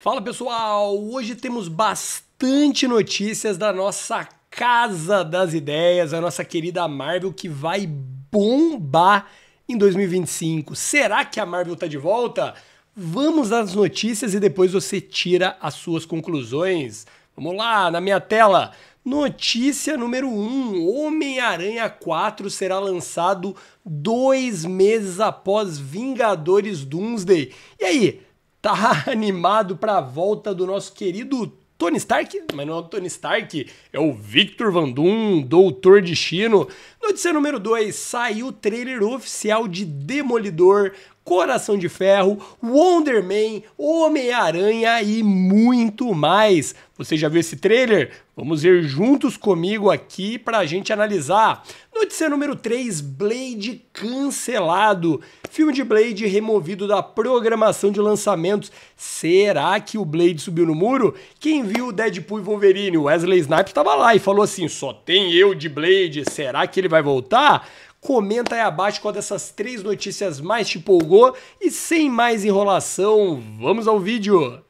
Fala pessoal, hoje temos bastante notícias da nossa Casa das Ideias, a nossa querida Marvel que vai bombar em 2025. Será que a Marvel tá de volta? Vamos às notícias e depois você tira as suas conclusões. Vamos lá, na minha tela. Notícia número 1: um, Homem-Aranha 4 será lançado dois meses após Vingadores Doomsday. E aí, tá animado para a volta do nosso querido Tony Stark, mas não é o Tony Stark, é o Victor Van Doom, Doutor Destino. Notícia número 2, saiu o trailer oficial de Demolidor Coração de Ferro, Wonder Man, Homem-Aranha e muito mais. Você já viu esse trailer? Vamos ver juntos comigo aqui para a gente analisar. Notícia número 3: Blade cancelado. Filme de Blade removido da programação de lançamentos. Será que o Blade subiu no muro? Quem viu o Deadpool e Wolverine? Wesley Snipes estava lá e falou assim: só tem eu de Blade, será que ele vai voltar? Comenta aí abaixo qual dessas três notícias mais te empolgou e sem mais enrolação, vamos ao vídeo!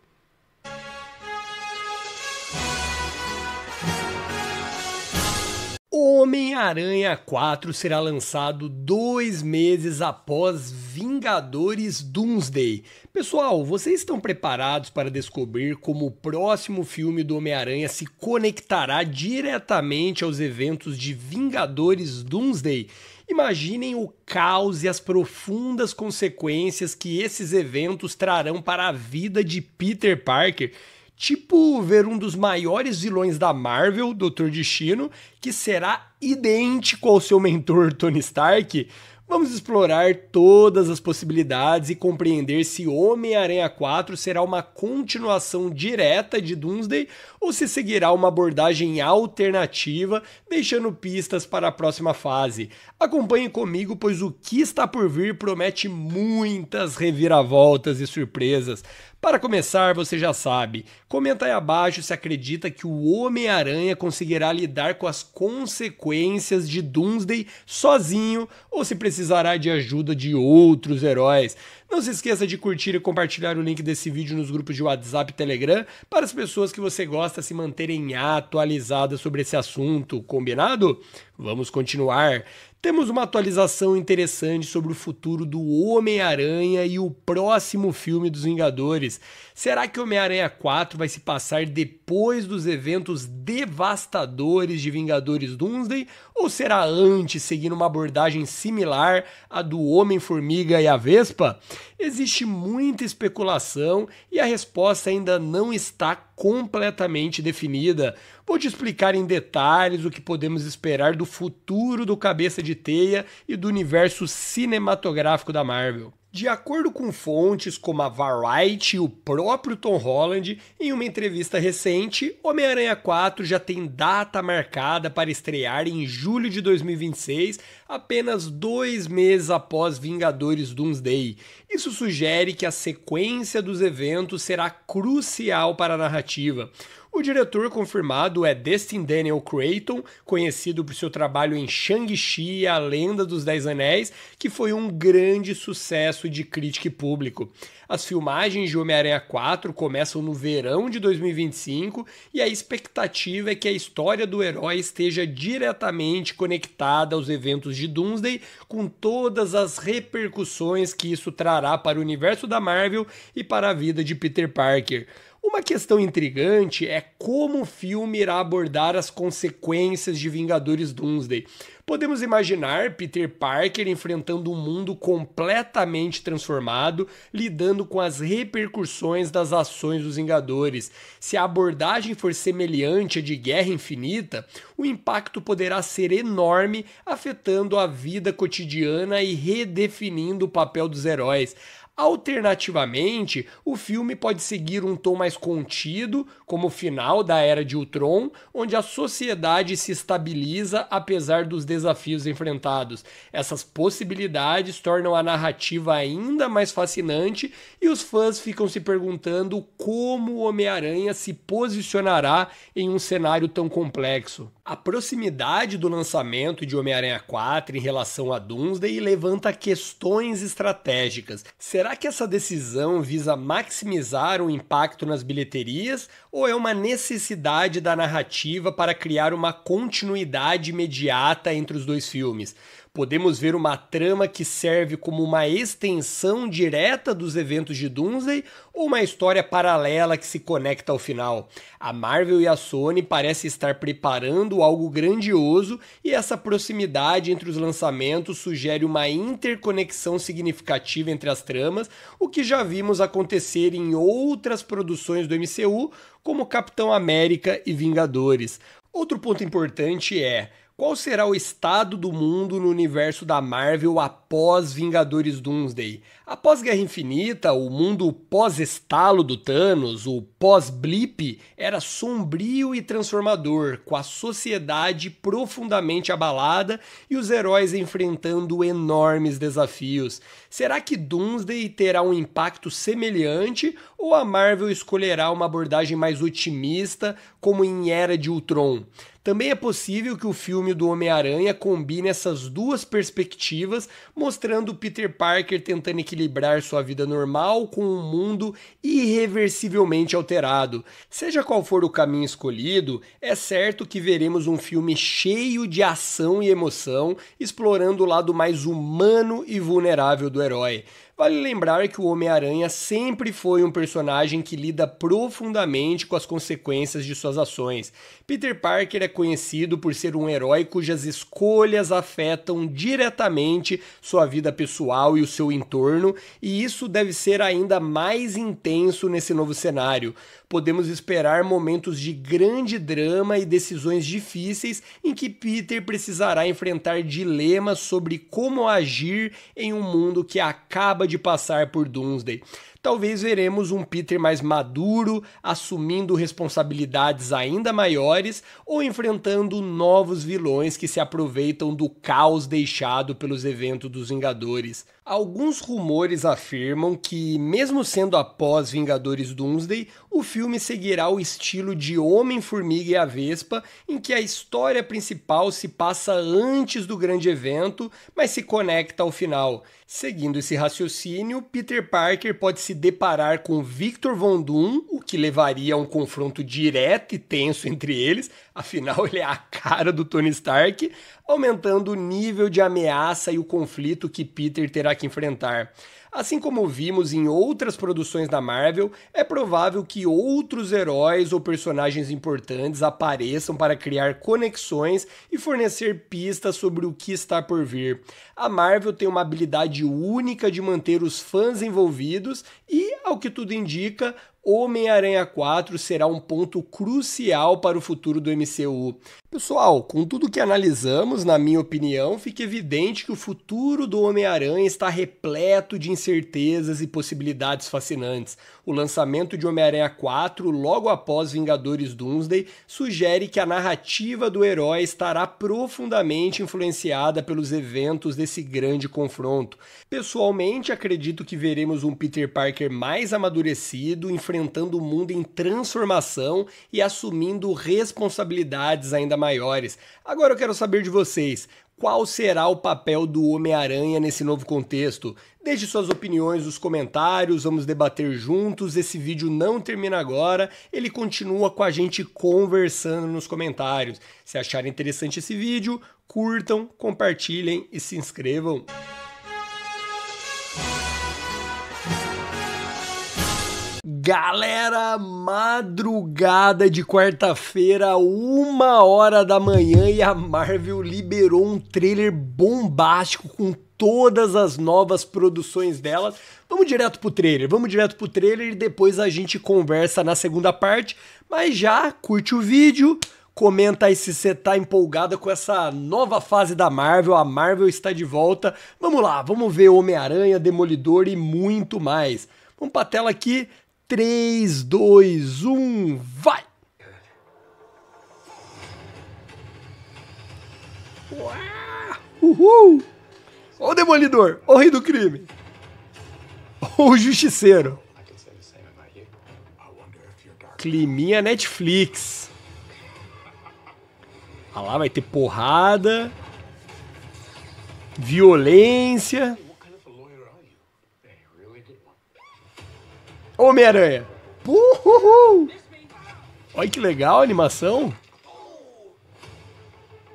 Homem-Aranha 4 será lançado dois meses após Vingadores Doomsday. Pessoal, vocês estão preparados para descobrir como o próximo filme do Homem-Aranha se conectará diretamente aos eventos de Vingadores Doomsday? Imaginem o caos e as profundas consequências que esses eventos trarão para a vida de Peter Parker. Tipo ver um dos maiores vilões da Marvel, Dr. Destino, que será idêntico ao seu mentor Tony Stark, Vamos explorar todas as possibilidades e compreender se Homem-Aranha 4 será uma continuação direta de Doomsday ou se seguirá uma abordagem alternativa, deixando pistas para a próxima fase. Acompanhe comigo, pois o que está por vir promete muitas reviravoltas e surpresas. Para começar, você já sabe, comenta aí abaixo se acredita que o Homem-Aranha conseguirá lidar com as consequências de Doomsday sozinho ou se precisará de ajuda de outros heróis. Não se esqueça de curtir e compartilhar o link desse vídeo nos grupos de WhatsApp e Telegram para as pessoas que você gosta se manterem atualizadas sobre esse assunto, combinado? Vamos continuar. Temos uma atualização interessante sobre o futuro do Homem-Aranha e o próximo filme dos Vingadores. Será que Homem-Aranha 4 vai se passar depois dos eventos devastadores de Vingadores Doomsday? Ou será antes, seguindo uma abordagem similar à do Homem-Formiga e a Vespa? Existe muita especulação e a resposta ainda não está completamente definida. Vou te explicar em detalhes o que podemos esperar do futuro do Cabeça de Teia e do universo cinematográfico da Marvel. De acordo com fontes como a Variety e o próprio Tom Holland, em uma entrevista recente, Homem-Aranha 4 já tem data marcada para estrear em julho de 2026, apenas dois meses após Vingadores Doomsday. Isso sugere que a sequência dos eventos será crucial para a narrativa. O diretor confirmado é Destin Daniel Creighton, conhecido por seu trabalho em Shang-Chi, e A Lenda dos Dez Anéis, que foi um grande sucesso de crítica e público. As filmagens de Homem-Aranha 4 começam no verão de 2025 e a expectativa é que a história do herói esteja diretamente conectada aos eventos de Doomsday, com todas as repercussões que isso trará para o universo da Marvel e para a vida de Peter Parker. Uma questão intrigante é como o filme irá abordar as consequências de Vingadores Doomsday. Podemos imaginar Peter Parker enfrentando um mundo completamente transformado, lidando com as repercussões das ações dos Vingadores. Se a abordagem for semelhante à de Guerra Infinita, o impacto poderá ser enorme, afetando a vida cotidiana e redefinindo o papel dos heróis. Alternativamente, o filme pode seguir um tom mais contido, como o final da Era de Ultron, onde a sociedade se estabiliza apesar dos desafios enfrentados. Essas possibilidades tornam a narrativa ainda mais fascinante e os fãs ficam se perguntando como o Homem-Aranha se posicionará em um cenário tão complexo. A proximidade do lançamento de Homem-Aranha 4 em relação a Doomsday levanta questões estratégicas. Será que essa decisão visa maximizar o impacto nas bilheterias ou é uma necessidade da narrativa para criar uma continuidade imediata entre os dois filmes? podemos ver uma trama que serve como uma extensão direta dos eventos de Doomsday ou uma história paralela que se conecta ao final. A Marvel e a Sony parecem estar preparando algo grandioso e essa proximidade entre os lançamentos sugere uma interconexão significativa entre as tramas, o que já vimos acontecer em outras produções do MCU, como Capitão América e Vingadores. Outro ponto importante é qual será o estado do mundo no universo da Marvel após Vingadores Doomsday? Após Guerra Infinita, o mundo pós-estalo do Thanos, o pós-blip, era sombrio e transformador, com a sociedade profundamente abalada e os heróis enfrentando enormes desafios. Será que Doomsday terá um impacto semelhante ou a Marvel escolherá uma abordagem mais otimista, como em Era de Ultron? Também é possível que o filme do Homem-Aranha combine essas duas perspectivas, mostrando Peter Parker tentando equilibrar sua vida normal com um mundo irreversivelmente alterado. Seja qual for o caminho escolhido, é certo que veremos um filme cheio de ação e emoção, explorando o lado mais humano e vulnerável do herói. Vale lembrar que o Homem-Aranha sempre foi um personagem que lida profundamente com as consequências de suas ações. Peter Parker é conhecido por ser um herói cujas escolhas afetam diretamente sua vida pessoal e o seu entorno, e isso deve ser ainda mais intenso nesse novo cenário podemos esperar momentos de grande drama e decisões difíceis em que Peter precisará enfrentar dilemas sobre como agir em um mundo que acaba de passar por Doomsday talvez veremos um Peter mais maduro, assumindo responsabilidades ainda maiores ou enfrentando novos vilões que se aproveitam do caos deixado pelos eventos dos Vingadores. Alguns rumores afirmam que, mesmo sendo após Vingadores Doomsday, o filme seguirá o estilo de Homem-Formiga e a Vespa, em que a história principal se passa antes do grande evento, mas se conecta ao final. Seguindo esse raciocínio, Peter Parker pode se deparar com Victor Von Doom, o que levaria a um confronto direto e tenso entre eles, afinal ele é a cara do Tony Stark, aumentando o nível de ameaça e o conflito que Peter terá que enfrentar. Assim como vimos em outras produções da Marvel, é provável que outros heróis ou personagens importantes apareçam para criar conexões e fornecer pistas sobre o que está por vir. A Marvel tem uma habilidade única de manter os fãs envolvidos e, ao que tudo indica, Homem-Aranha 4 será um ponto crucial para o futuro do MCU. Pessoal, com tudo que analisamos, na minha opinião, fica evidente que o futuro do Homem-Aranha está repleto de incertezas e possibilidades fascinantes. O lançamento de Homem-Aranha 4, logo após Vingadores Doomsday, sugere que a narrativa do herói estará profundamente influenciada pelos eventos desse grande confronto. Pessoalmente, acredito que veremos um Peter Parker mais amadurecido, enfrentando enfrentando o mundo em transformação e assumindo responsabilidades ainda maiores. Agora eu quero saber de vocês. Qual será o papel do Homem-Aranha nesse novo contexto? Deixe suas opiniões nos comentários, vamos debater juntos. Esse vídeo não termina agora, ele continua com a gente conversando nos comentários. Se acharem interessante esse vídeo, curtam, compartilhem e se inscrevam. Galera, madrugada de quarta-feira, uma hora da manhã, e a Marvel liberou um trailer bombástico com todas as novas produções dela. Vamos direto pro trailer, vamos direto pro trailer e depois a gente conversa na segunda parte. Mas já curte o vídeo, comenta aí se você tá empolgada com essa nova fase da Marvel. A Marvel está de volta. Vamos lá, vamos ver Homem-Aranha, Demolidor e muito mais. Vamos pra tela aqui, 3, 2, 1, vai! Uhul! o Demolidor, o Rei do Crime, ou o Justiceiro. Climinha Netflix. Ah lá, vai ter porrada, violência. Homem-Aranha. Uhul! Olha que legal a animação.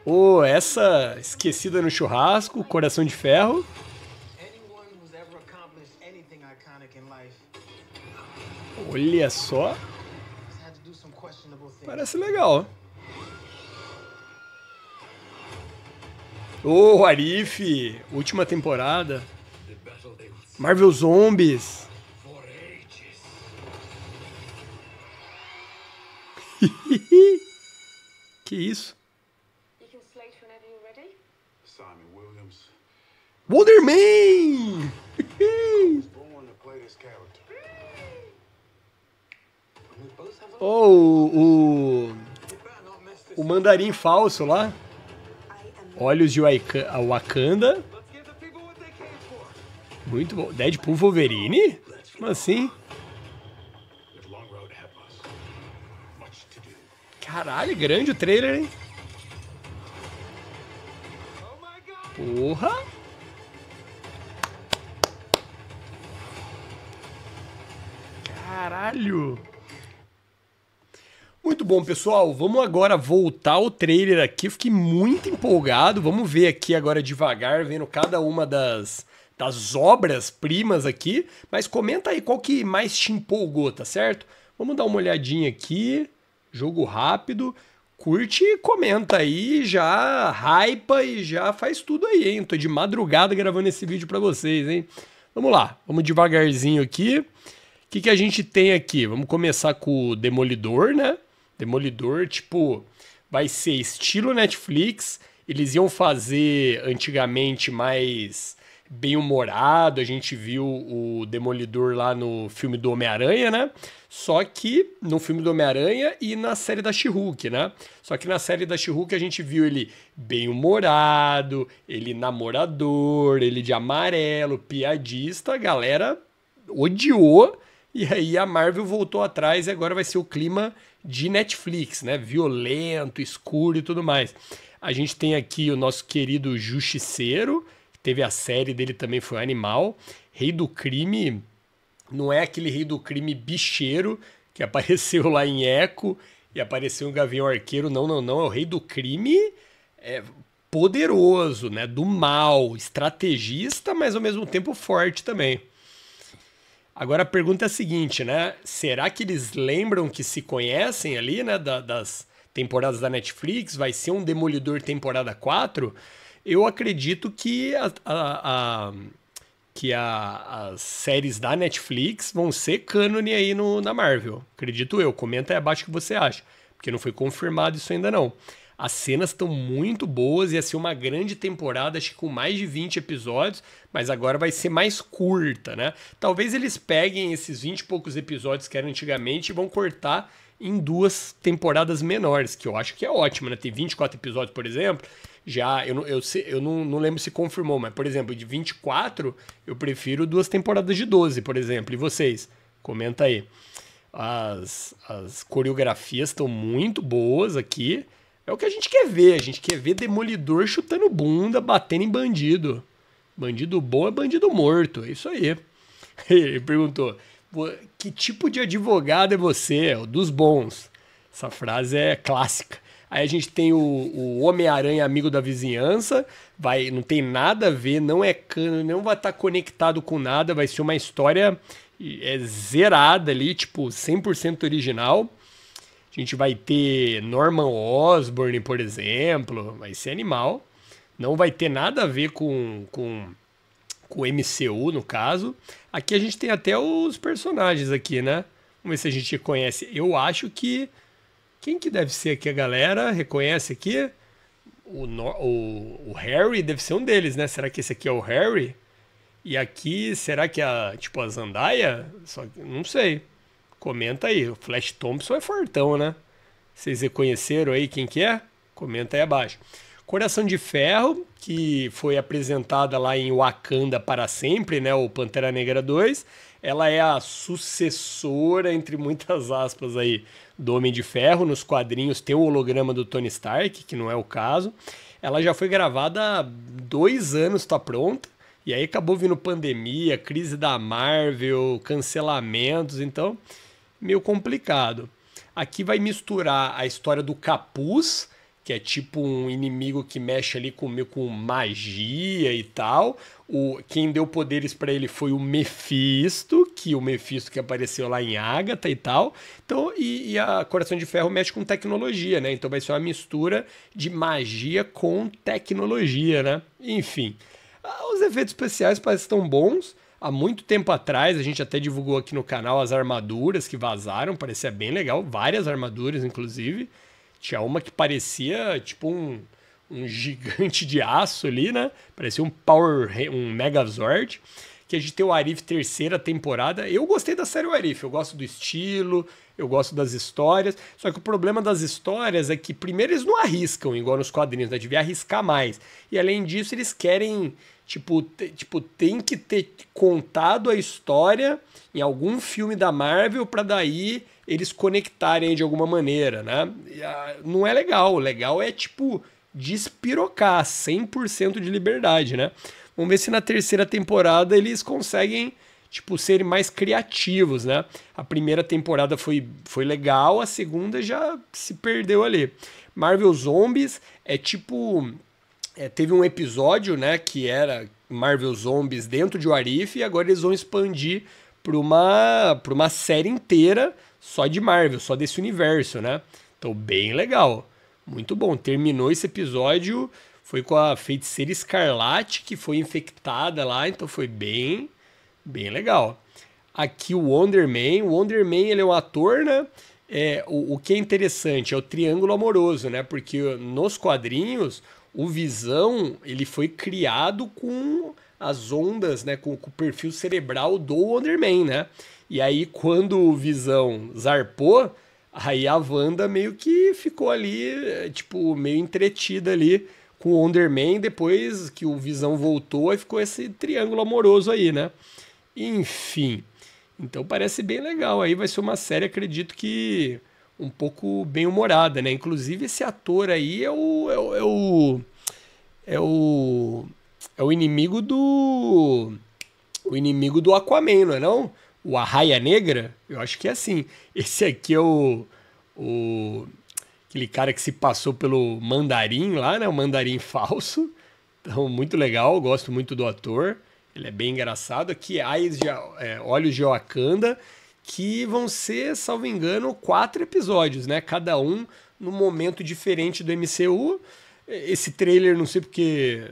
Oh, essa esquecida no churrasco, coração de ferro. Olha só. Parece legal. Ô, oh, Arif, última temporada. Marvel Zombies. que isso? Wonderman! oh, o, o mandarim falso lá. Olhos de Wakanda. Muito bom. Deadpool Wolverine? Como assim? Caralho, grande o trailer, hein? Porra! Caralho! Muito bom, pessoal. Vamos agora voltar o trailer aqui. Eu fiquei muito empolgado. Vamos ver aqui agora devagar, vendo cada uma das, das obras primas aqui. Mas comenta aí qual que mais te empolgou, tá certo? Vamos dar uma olhadinha aqui. Jogo rápido. Curte e comenta aí, já hypa e já faz tudo aí, hein? Tô de madrugada gravando esse vídeo para vocês, hein? Vamos lá, vamos devagarzinho aqui. O que, que a gente tem aqui? Vamos começar com o Demolidor, né? Demolidor, tipo, vai ser estilo Netflix. Eles iam fazer antigamente mais bem humorado. A gente viu o Demolidor lá no filme do Homem-Aranha, né? Só que no filme do Homem-Aranha e na série da she né? Só que na série da she a gente viu ele bem humorado, ele namorador, ele de amarelo, piadista. A galera odiou. E aí a Marvel voltou atrás e agora vai ser o clima de Netflix, né? Violento, escuro e tudo mais. A gente tem aqui o nosso querido Justiceiro, Teve a série dele também, foi Animal. Rei do Crime não é aquele Rei do Crime bicheiro que apareceu lá em Eco e apareceu um Gavião Arqueiro. Não, não, não. É o Rei do Crime é, poderoso, né? Do mal, estrategista, mas ao mesmo tempo forte também. Agora a pergunta é a seguinte, né? Será que eles lembram que se conhecem ali, né? Da, das temporadas da Netflix? Vai ser um Demolidor temporada 4? eu acredito que a, a, a que a, as séries da Netflix vão ser cânone aí no, na Marvel. Acredito eu. Comenta aí abaixo o que você acha. Porque não foi confirmado isso ainda não. As cenas estão muito boas, ia ser uma grande temporada, acho que com mais de 20 episódios, mas agora vai ser mais curta, né? Talvez eles peguem esses 20 e poucos episódios que eram antigamente e vão cortar em duas temporadas menores, que eu acho que é ótimo, né? Ter 24 episódios, por exemplo, já, eu, eu, eu não, não lembro se confirmou, mas, por exemplo, de 24, eu prefiro duas temporadas de 12, por exemplo. E vocês? Comenta aí. As, as coreografias estão muito boas aqui. É o que a gente quer ver. A gente quer ver demolidor chutando bunda, batendo em bandido. Bandido bom é bandido morto. É isso aí. Ele perguntou: que tipo de advogado é você? É dos bons. Essa frase é clássica. Aí a gente tem o, o Homem-Aranha Amigo da Vizinhança, vai, não tem nada a ver, não é cano, não vai estar tá conectado com nada, vai ser uma história é, zerada ali, tipo 100% original. A gente vai ter Norman Osborn, por exemplo, vai ser animal. Não vai ter nada a ver com, com com o MCU, no caso. Aqui a gente tem até os personagens aqui, né? Vamos ver se a gente conhece. Eu acho que quem que deve ser aqui a galera? Reconhece aqui? O, o, o Harry deve ser um deles, né? Será que esse aqui é o Harry? E aqui, será que é a, tipo a Zandaia? Só, não sei. Comenta aí. O Flash Thompson é fortão, né? Vocês reconheceram aí quem que é? Comenta aí abaixo. Coração de Ferro, que foi apresentada lá em Wakanda para sempre, né? O Pantera Negra 2. Ela é a sucessora, entre muitas aspas aí, do Homem de Ferro, nos quadrinhos tem o holograma do Tony Stark, que não é o caso. Ela já foi gravada há dois anos, está pronta. E aí acabou vindo pandemia, crise da Marvel, cancelamentos, então meio complicado. Aqui vai misturar a história do capuz, que é tipo um inimigo que mexe ali com, com magia e tal. O, quem deu poderes para ele foi o Mefisto que o Mefisto que apareceu lá em Ágata e tal. Então, e, e, a Coração de Ferro mexe com tecnologia, né? Então vai ser uma mistura de magia com tecnologia, né? Enfim, ah, os efeitos especiais parecem tão bons. Há muito tempo atrás, a gente até divulgou aqui no canal as armaduras que vazaram, parecia bem legal, várias armaduras, inclusive. Tinha uma que parecia tipo um, um gigante de aço ali, né? Parecia um Power, um Megazord. Que a gente tem o Arif terceira temporada. Eu gostei da série o Arif, eu gosto do estilo, eu gosto das histórias. Só que o problema das histórias é que, primeiro, eles não arriscam, igual nos quadrinhos, né? Devia arriscar mais. E além disso, eles querem Tipo, tipo, tem que ter contado a história em algum filme da Marvel para daí eles conectarem de alguma maneira, né? Ah, não é legal, legal é tipo despirocar 100% de liberdade, né? Vamos ver se na terceira temporada eles conseguem tipo serem mais criativos, né? A primeira temporada foi, foi legal, a segunda já se perdeu ali. Marvel Zombies é tipo é, teve um episódio, né, que era Marvel Zombies dentro de Warif e agora eles vão expandir para uma para uma série inteira só de Marvel, só desse universo, né? Então, bem legal. Muito bom. Terminou esse episódio. Foi com a feiticeira escarlate que foi infectada lá. Então, foi bem, bem legal. Aqui o Wonder Man. O Wonder Man, ele é um ator, né? É, o, o que é interessante é o triângulo amoroso, né? Porque nos quadrinhos, o Visão, ele foi criado com as ondas, né? Com, com o perfil cerebral do Wonder Man, né? E aí, quando o Visão zarpou, aí a Wanda meio que ficou ali, eh, tipo, meio entretida ali com o Onderman, depois que o Visão voltou, aí ficou esse triângulo amoroso aí, né? Enfim. Então parece bem legal. Aí vai ser uma série, acredito que um pouco bem humorada, né? Inclusive esse ator aí é o é o é o, é o, é o inimigo do o inimigo do Aquaman, não é não? o Arraia Negra? Eu acho que é assim. Esse aqui é o, o. aquele cara que se passou pelo mandarim lá, né? O mandarim falso. Então, muito legal, gosto muito do ator. Ele é bem engraçado. Aqui Eyes é de, é, Olhos de Wakanda, que vão ser, salvo engano, quatro episódios, né? Cada um num momento diferente do MCU. Esse trailer, não sei porque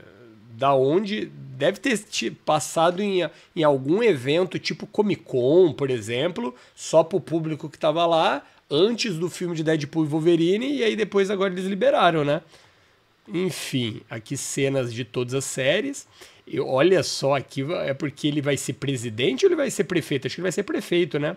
da onde, deve ter passado em, em algum evento tipo Comic Con, por exemplo, só pro público que tava lá, antes do filme de Deadpool e Wolverine, e aí depois agora eles liberaram, né? Enfim, aqui cenas de todas as séries. E olha só, aqui é porque ele vai ser presidente ou ele vai ser prefeito? Acho que ele vai ser prefeito, né?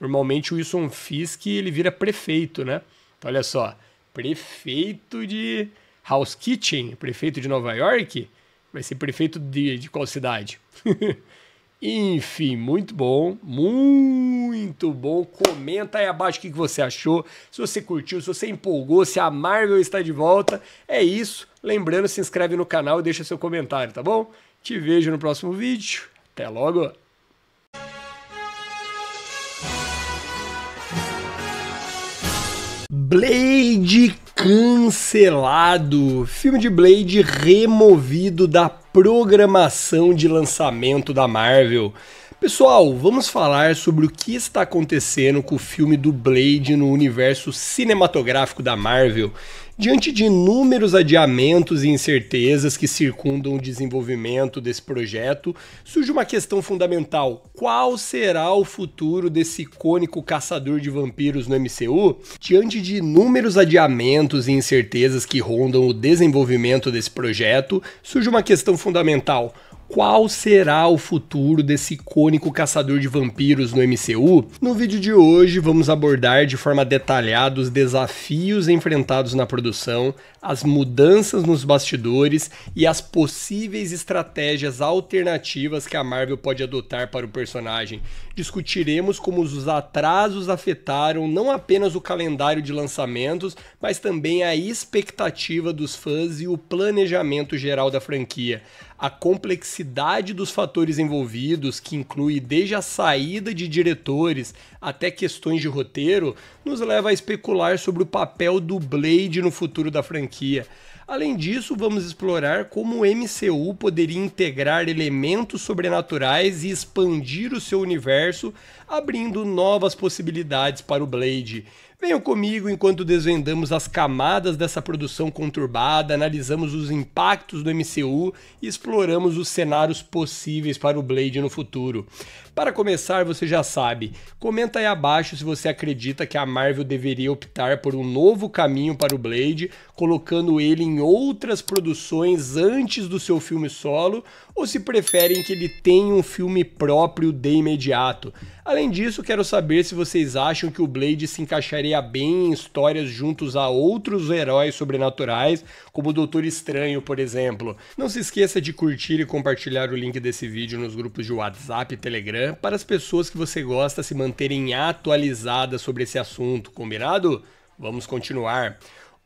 Normalmente o Wilson Fisk ele vira prefeito, né? Então, olha só, prefeito de House Kitchen, prefeito de Nova York, Vai ser prefeito de, de qual cidade? Enfim, muito bom, muito bom. Comenta aí abaixo o que você achou, se você curtiu, se você empolgou, se a Marvel está de volta. É isso. Lembrando, se inscreve no canal e deixa seu comentário, tá bom? Te vejo no próximo vídeo. Até logo! Blade cancelado. Filme de Blade removido da programação de lançamento da Marvel. Pessoal, vamos falar sobre o que está acontecendo com o filme do Blade no universo cinematográfico da Marvel. Diante de inúmeros adiamentos e incertezas que circundam o desenvolvimento desse projeto, surge uma questão fundamental: qual será o futuro desse icônico caçador de vampiros no MCU? Diante de inúmeros adiamentos e incertezas que rondam o desenvolvimento desse projeto, surge uma questão fundamental: qual será o futuro desse icônico caçador de vampiros no MCU? No vídeo de hoje vamos abordar de forma detalhada os desafios enfrentados na produção, as mudanças nos bastidores e as possíveis estratégias alternativas que a Marvel pode adotar para o personagem discutiremos como os atrasos afetaram não apenas o calendário de lançamentos, mas também a expectativa dos fãs e o planejamento geral da franquia. A complexidade dos fatores envolvidos, que inclui desde a saída de diretores até questões de roteiro, nos leva a especular sobre o papel do Blade no futuro da franquia. Além disso, vamos explorar como o MCU poderia integrar elementos sobrenaturais e expandir o seu universo abrindo novas possibilidades para o Blade. Venham comigo enquanto desvendamos as camadas dessa produção conturbada, analisamos os impactos do MCU e exploramos os cenários possíveis para o Blade no futuro. Para começar, você já sabe, comenta aí abaixo se você acredita que a Marvel deveria optar por um novo caminho para o Blade, colocando ele em outras produções antes do seu filme solo, ou se preferem que ele tenha um filme próprio de imediato. A Além disso, quero saber se vocês acham que o Blade se encaixaria bem em histórias juntos a outros heróis sobrenaturais, como o Doutor Estranho, por exemplo. Não se esqueça de curtir e compartilhar o link desse vídeo nos grupos de WhatsApp e Telegram para as pessoas que você gosta se manterem atualizadas sobre esse assunto, combinado? Vamos continuar.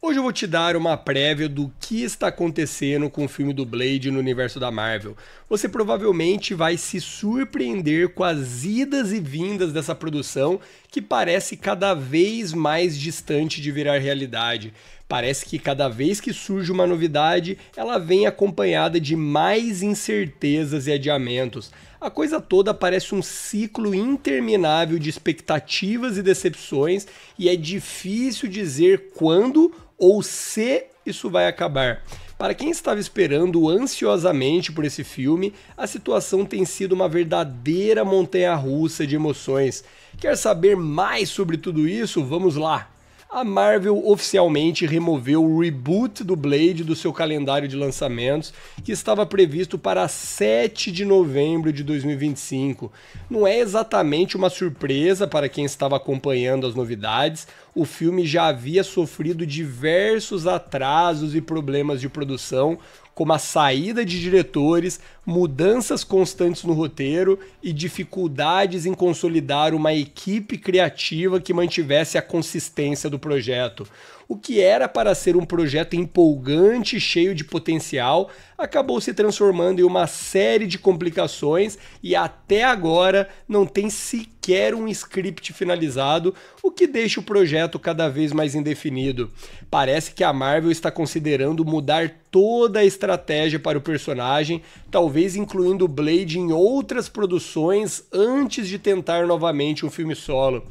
Hoje eu vou te dar uma prévia do que está acontecendo com o filme do Blade no universo da Marvel. Você provavelmente vai se surpreender com as idas e vindas dessa produção que parece cada vez mais distante de virar realidade. Parece que cada vez que surge uma novidade, ela vem acompanhada de mais incertezas e adiamentos. A coisa toda parece um ciclo interminável de expectativas e decepções, e é difícil dizer quando ou se isso vai acabar. Para quem estava esperando ansiosamente por esse filme, a situação tem sido uma verdadeira montanha russa de emoções. Quer saber mais sobre tudo isso? Vamos lá! A Marvel oficialmente removeu o reboot do Blade do seu calendário de lançamentos, que estava previsto para 7 de novembro de 2025. Não é exatamente uma surpresa para quem estava acompanhando as novidades, o filme já havia sofrido diversos atrasos e problemas de produção, como a saída de diretores, mudanças constantes no roteiro e dificuldades em consolidar uma equipe criativa que mantivesse a consistência do projeto o que era para ser um projeto empolgante, cheio de potencial, acabou se transformando em uma série de complicações e até agora não tem sequer um script finalizado, o que deixa o projeto cada vez mais indefinido. Parece que a Marvel está considerando mudar toda a estratégia para o personagem, talvez incluindo Blade em outras produções antes de tentar novamente um filme solo.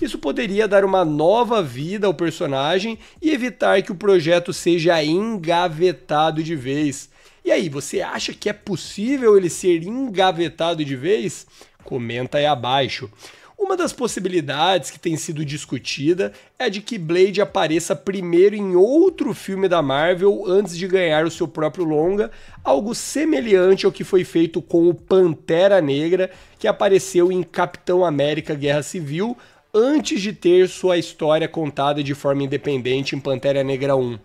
Isso poderia dar uma nova vida ao personagem e evitar que o projeto seja engavetado de vez. E aí, você acha que é possível ele ser engavetado de vez? Comenta aí abaixo. Uma das possibilidades que tem sido discutida é de que Blade apareça primeiro em outro filme da Marvel antes de ganhar o seu próprio longa, algo semelhante ao que foi feito com o Pantera Negra, que apareceu em Capitão América Guerra Civil, antes de ter sua história contada de forma independente em Pantera Negra 1.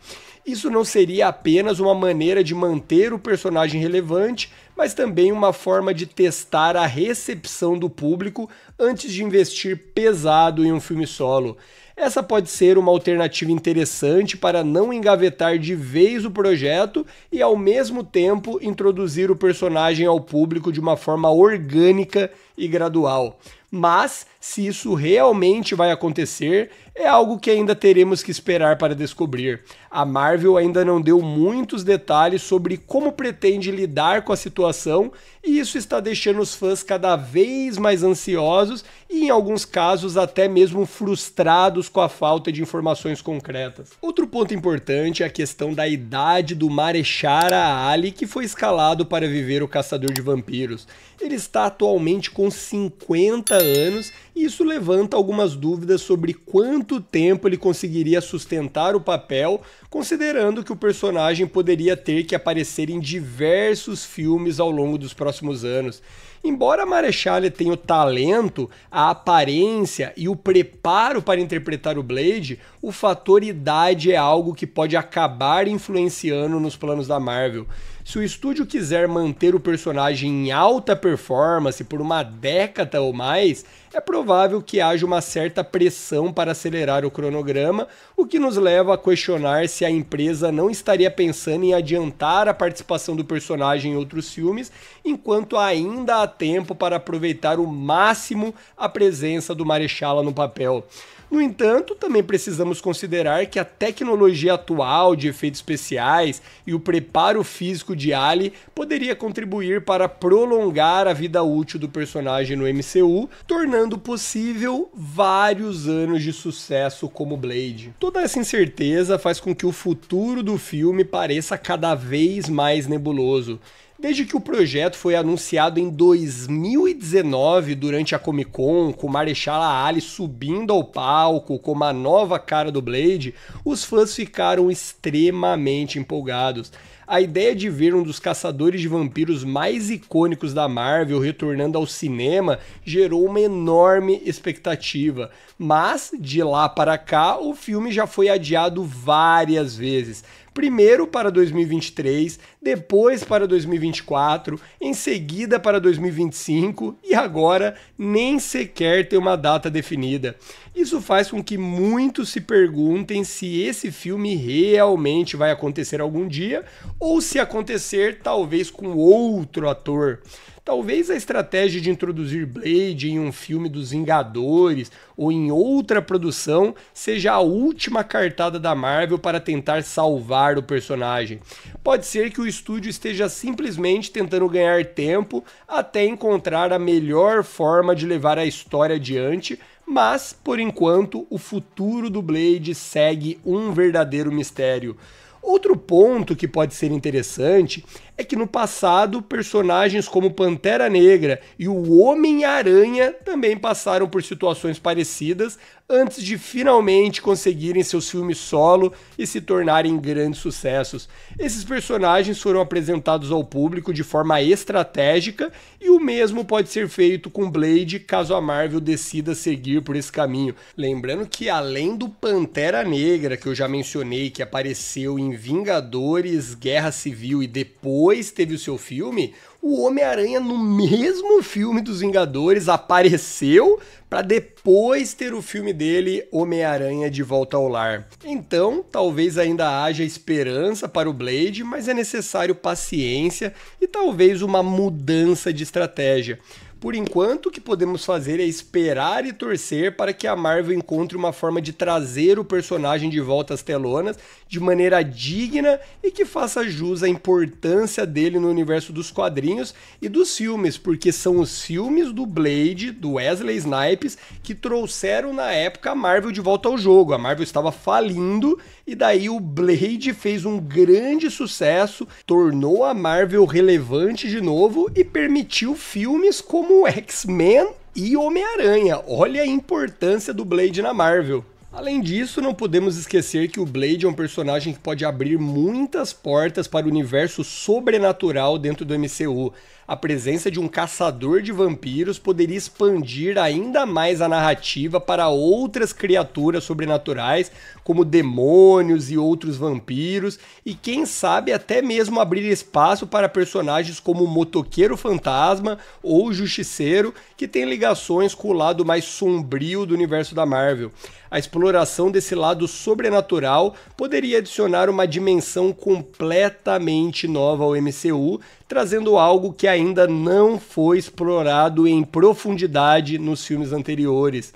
Isso não seria apenas uma maneira de manter o personagem relevante, mas também uma forma de testar a recepção do público antes de investir pesado em um filme solo. Essa pode ser uma alternativa interessante para não engavetar de vez o projeto e, ao mesmo tempo, introduzir o personagem ao público de uma forma orgânica e gradual. Mas se isso realmente vai acontecer, é algo que ainda teremos que esperar para descobrir. A Marvel ainda não deu muitos detalhes sobre como pretende lidar com a situação, e isso está deixando os fãs cada vez mais ansiosos e, em alguns casos, até mesmo frustrados com a falta de informações concretas. Outro ponto importante é a questão da idade do Marechara Ali, que foi escalado para viver o Caçador de Vampiros. Ele está atualmente com 50 anos isso levanta algumas dúvidas sobre quanto tempo ele conseguiria sustentar o papel, considerando que o personagem poderia ter que aparecer em diversos filmes ao longo dos próximos anos. Embora Marechal tenha o talento, a aparência e o preparo para interpretar o Blade, o fator idade é algo que pode acabar influenciando nos planos da Marvel. Se o estúdio quiser manter o personagem em alta performance por uma década ou mais, é provável que haja uma certa pressão para acelerar o cronograma, o que nos leva a questionar se a empresa não estaria pensando em adiantar a participação do personagem em outros filmes, enquanto ainda há tempo para aproveitar o máximo a presença do Marechala no papel. No entanto, também precisamos considerar que a tecnologia atual de efeitos especiais e o preparo físico de Ali poderia contribuir para prolongar a vida útil do personagem no MCU, tornando possível vários anos de sucesso como Blade. Toda essa incerteza faz com que o futuro do filme pareça cada vez mais nebuloso Desde que o projeto foi anunciado em 2019, durante a Comic Con, com Marechal Ali subindo ao palco com a nova cara do Blade, os fãs ficaram extremamente empolgados. A ideia de ver um dos caçadores de vampiros mais icônicos da Marvel retornando ao cinema gerou uma enorme expectativa. Mas, de lá para cá, o filme já foi adiado várias vezes primeiro para 2023, depois para 2024, em seguida para 2025 e agora nem sequer tem uma data definida. Isso faz com que muitos se perguntem se esse filme realmente vai acontecer algum dia ou se acontecer talvez com outro ator. Talvez a estratégia de introduzir Blade em um filme dos Vingadores ou em outra produção seja a última cartada da Marvel para tentar salvar o personagem. Pode ser que o estúdio esteja simplesmente tentando ganhar tempo até encontrar a melhor forma de levar a história adiante mas, por enquanto, o futuro do Blade segue um verdadeiro mistério. Outro ponto que pode ser interessante é que no passado personagens como Pantera Negra e o Homem-Aranha também passaram por situações parecidas antes de finalmente conseguirem seus filmes solo e se tornarem grandes sucessos. Esses personagens foram apresentados ao público de forma estratégica e o mesmo pode ser feito com Blade caso a Marvel decida seguir por esse caminho. Lembrando que além do Pantera Negra que eu já mencionei que apareceu em Vingadores, Guerra Civil e depois depois teve o seu filme, o Homem-Aranha, no mesmo filme dos Vingadores, apareceu para depois ter o filme dele, Homem-Aranha de Volta ao Lar. Então, talvez ainda haja esperança para o Blade, mas é necessário paciência e talvez uma mudança de estratégia. Por enquanto, o que podemos fazer é esperar e torcer para que a Marvel encontre uma forma de trazer o personagem de volta às telonas de maneira digna e que faça jus à importância dele no universo dos quadrinhos e dos filmes, porque são os filmes do Blade, do Wesley Snipes, que trouxeram na época a Marvel de volta ao jogo. A Marvel estava falindo e daí o Blade fez um grande sucesso, tornou a Marvel relevante de novo e permitiu filmes como X-Men e Homem-Aranha. Olha a importância do Blade na Marvel. Além disso, não podemos esquecer que o Blade é um personagem que pode abrir muitas portas para o universo sobrenatural dentro do MCU. A presença de um caçador de vampiros poderia expandir ainda mais a narrativa para outras criaturas sobrenaturais, como demônios e outros vampiros, e quem sabe até mesmo abrir espaço para personagens como o Motoqueiro Fantasma ou o Justiceiro, que tem ligações com o lado mais sombrio do universo da Marvel a exploração desse lado sobrenatural poderia adicionar uma dimensão completamente nova ao MCU, trazendo algo que ainda não foi explorado em profundidade nos filmes anteriores.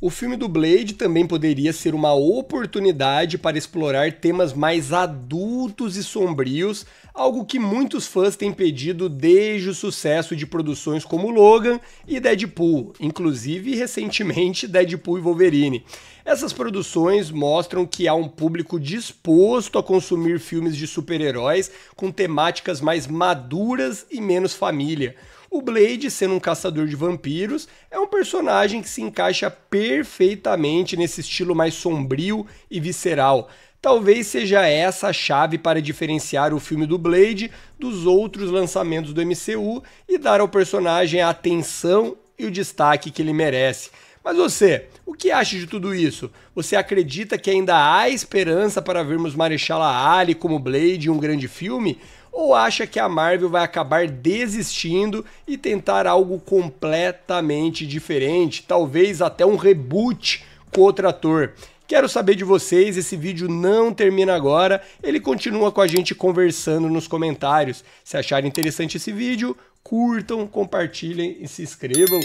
O filme do Blade também poderia ser uma oportunidade para explorar temas mais adultos e sombrios, algo que muitos fãs têm pedido desde o sucesso de produções como Logan e Deadpool, inclusive recentemente Deadpool e Wolverine. Essas produções mostram que há um público disposto a consumir filmes de super-heróis com temáticas mais maduras e menos família. O Blade, sendo um caçador de vampiros, é um personagem que se encaixa perfeitamente nesse estilo mais sombrio e visceral. Talvez seja essa a chave para diferenciar o filme do Blade dos outros lançamentos do MCU e dar ao personagem a atenção e o destaque que ele merece. Mas você, o que acha de tudo isso? Você acredita que ainda há esperança para vermos Marechala Ali como Blade em um grande filme? ou acha que a Marvel vai acabar desistindo e tentar algo completamente diferente, talvez até um reboot com outro ator? Quero saber de vocês, esse vídeo não termina agora, ele continua com a gente conversando nos comentários. Se acharem interessante esse vídeo, curtam, compartilhem e se inscrevam.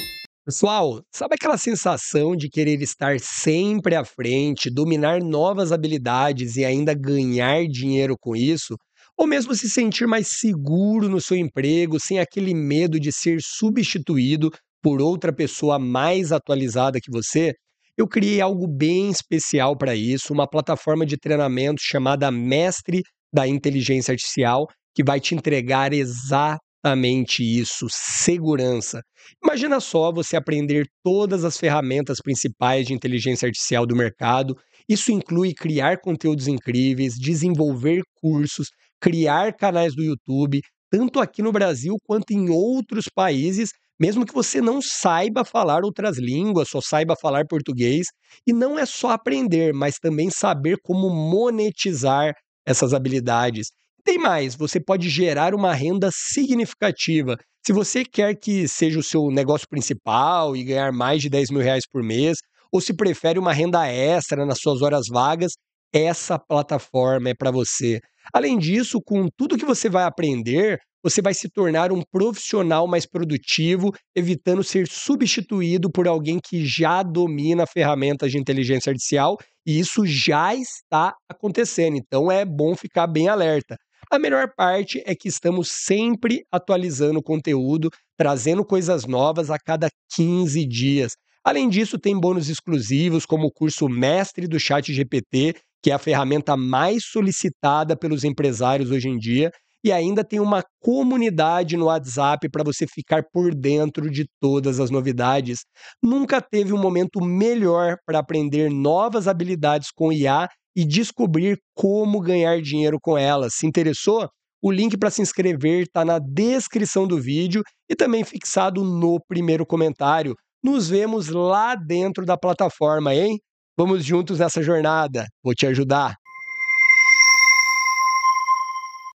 Pessoal, sabe aquela sensação de querer estar sempre à frente, dominar novas habilidades e ainda ganhar dinheiro com isso? ou mesmo se sentir mais seguro no seu emprego, sem aquele medo de ser substituído por outra pessoa mais atualizada que você, eu criei algo bem especial para isso, uma plataforma de treinamento chamada Mestre da Inteligência Artificial, que vai te entregar exatamente isso, segurança. Imagina só você aprender todas as ferramentas principais de inteligência artificial do mercado. Isso inclui criar conteúdos incríveis, desenvolver cursos, criar canais do YouTube, tanto aqui no Brasil quanto em outros países, mesmo que você não saiba falar outras línguas, só saiba falar português. E não é só aprender, mas também saber como monetizar essas habilidades. Tem mais, você pode gerar uma renda significativa. Se você quer que seja o seu negócio principal e ganhar mais de 10 mil reais por mês, ou se prefere uma renda extra nas suas horas vagas, essa plataforma é para você. Além disso, com tudo que você vai aprender, você vai se tornar um profissional mais produtivo, evitando ser substituído por alguém que já domina ferramentas de inteligência artificial, e isso já está acontecendo. Então é bom ficar bem alerta. A melhor parte é que estamos sempre atualizando o conteúdo, trazendo coisas novas a cada 15 dias. Além disso, tem bônus exclusivos, como o curso Mestre do Chat GPT, que é a ferramenta mais solicitada pelos empresários hoje em dia, e ainda tem uma comunidade no WhatsApp para você ficar por dentro de todas as novidades. Nunca teve um momento melhor para aprender novas habilidades com IA e descobrir como ganhar dinheiro com elas. Se interessou? O link para se inscrever está na descrição do vídeo e também fixado no primeiro comentário. Nos vemos lá dentro da plataforma, hein? Vamos juntos nessa jornada, vou te ajudar.